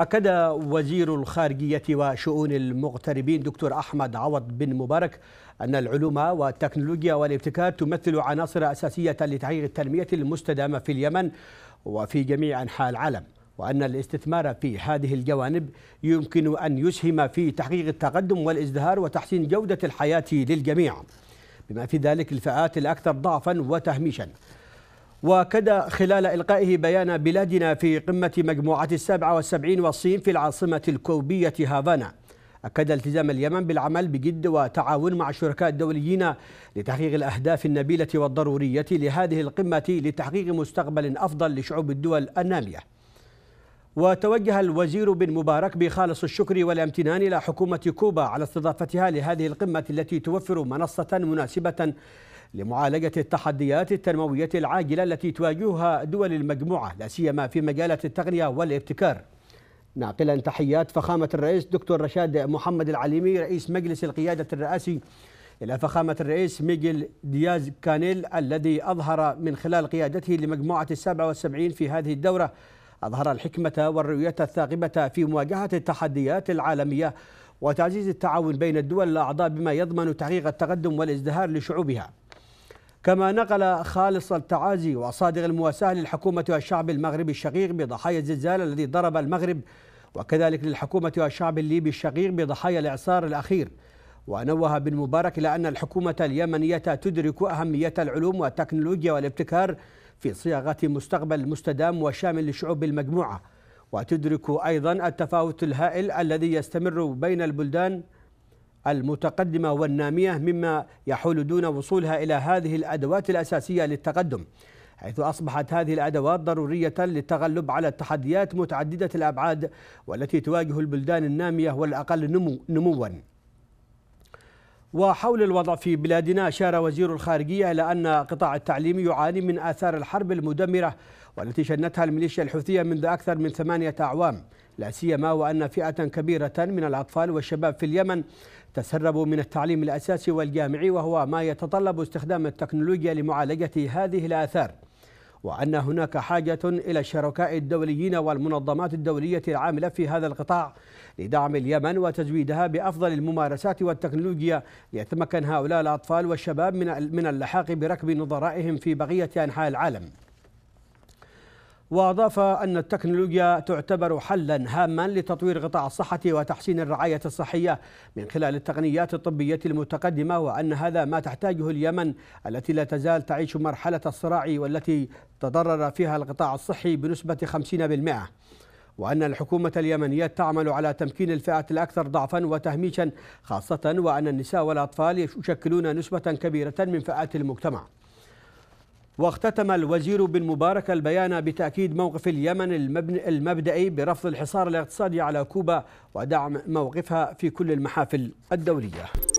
أكد وزير الخارجية وشؤون المغتربين دكتور أحمد عوض بن مبارك أن العلوم والتكنولوجيا والابتكار تمثل عناصر أساسية لتحقيق التنمية المستدامة في اليمن وفي جميع أنحاء العالم وأن الاستثمار في هذه الجوانب يمكن أن يسهم في تحقيق التقدم والازدهار وتحسين جودة الحياة للجميع بما في ذلك الفئات الأكثر ضعفا وتهميشا وكد خلال إلقائه بيان بلادنا في قمة مجموعة السابعة والسبعين والصين في العاصمة الكوبية هافانا أكد التزام اليمن بالعمل بجد وتعاون مع الشركاء الدوليين لتحقيق الأهداف النبيلة والضرورية لهذه القمة لتحقيق مستقبل أفضل لشعوب الدول النامية وتوجه الوزير بن مبارك بخالص الشكر والامتنان إلى حكومة كوبا على استضافتها لهذه القمة التي توفر منصة مناسبة لمعالجة التحديات التنموية العاجلة التي تواجهها دول المجموعة لا سيما في مجالة التقنية والابتكار ناقلا تحيات فخامة الرئيس دكتور رشاد محمد العليمي رئيس مجلس القيادة الرئاسي إلى فخامة الرئيس ميجل دياز كانيل الذي أظهر من خلال قيادته لمجموعة السبعة والسبعين في هذه الدورة أظهر الحكمة والرؤية الثاقبة في مواجهة التحديات العالمية وتعزيز التعاون بين الدول الأعضاء بما يضمن تحقيق التقدم والازدهار لشعوبها كما نقل خالص التعازي وصادق المواساة للحكومة والشعب المغربي الشقيق بضحايا الزلزال الذي ضرب المغرب وكذلك للحكومة والشعب الليبي الشقيق بضحايا الإعصار الأخير ونوه بن مبارك إلى أن الحكومة اليمنية تدرك أهمية العلوم والتكنولوجيا والابتكار في صياغة مستقبل مستدام وشامل لشعوب المجموعة وتدرك أيضا التفاوت الهائل الذي يستمر بين البلدان المتقدمة والنامية مما يحول دون وصولها إلى هذه الأدوات الأساسية للتقدم حيث أصبحت هذه الأدوات ضرورية للتغلب على التحديات متعددة الأبعاد والتي تواجه البلدان النامية والأقل نمو نمواً وحول الوضع في بلادنا أشار وزير الخارجية إلى أن قطاع التعليم يعاني من آثار الحرب المدمرة والتي شنتها الميليشيا الحوثية منذ أكثر من ثمانية أعوام لا سيما وأن فئة كبيرة من الأطفال والشباب في اليمن تسرب من التعليم الأساسي والجامعي وهو ما يتطلب استخدام التكنولوجيا لمعالجة هذه الآثار وأن هناك حاجة إلى الشركاء الدوليين والمنظمات الدولية العاملة في هذا القطاع لدعم اليمن وتزويدها بأفضل الممارسات والتكنولوجيا ليتمكن هؤلاء الأطفال والشباب من اللحاق بركب نظرائهم في بقية أنحاء العالم وأضاف أن التكنولوجيا تعتبر حلا هاما لتطوير قطاع الصحة وتحسين الرعاية الصحية من خلال التقنيات الطبية المتقدمة وأن هذا ما تحتاجه اليمن التي لا تزال تعيش مرحلة الصراع والتي تضرر فيها القطاع الصحي بنسبة 50% وأن الحكومة اليمنية تعمل على تمكين الفئات الأكثر ضعفا وتهميشا خاصة وأن النساء والأطفال يشكلون نسبة كبيرة من فئات المجتمع واختتم الوزير بن مبارك البيان بتأكيد موقف اليمن المبدئي برفض الحصار الاقتصادي على كوبا ودعم موقفها في كل المحافل الدولية